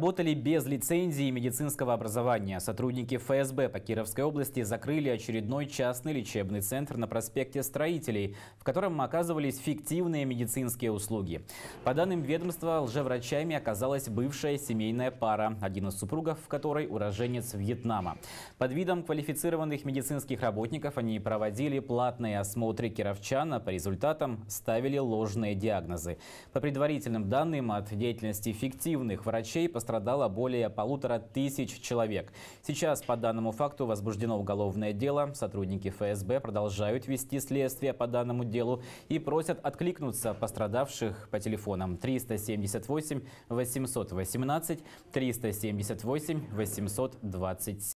работали без лицензии и медицинского образования. Сотрудники ФСБ по Кировской области закрыли очередной частный лечебный центр на проспекте Строителей, в котором оказывались фиктивные медицинские услуги. По данным ведомства, лжеврачами оказалась бывшая семейная пара, один из супругов в которой уроженец Вьетнама. Под видом квалифицированных медицинских работников они проводили платные осмотры кировчан, а по результатам ставили ложные диагнозы. По предварительным данным, от деятельности фиктивных врачей пострадали пострадало более полутора тысяч человек. Сейчас по данному факту возбуждено уголовное дело. Сотрудники ФСБ продолжают вести следствие по данному делу и просят откликнуться пострадавших по телефонам 378 818 378 827.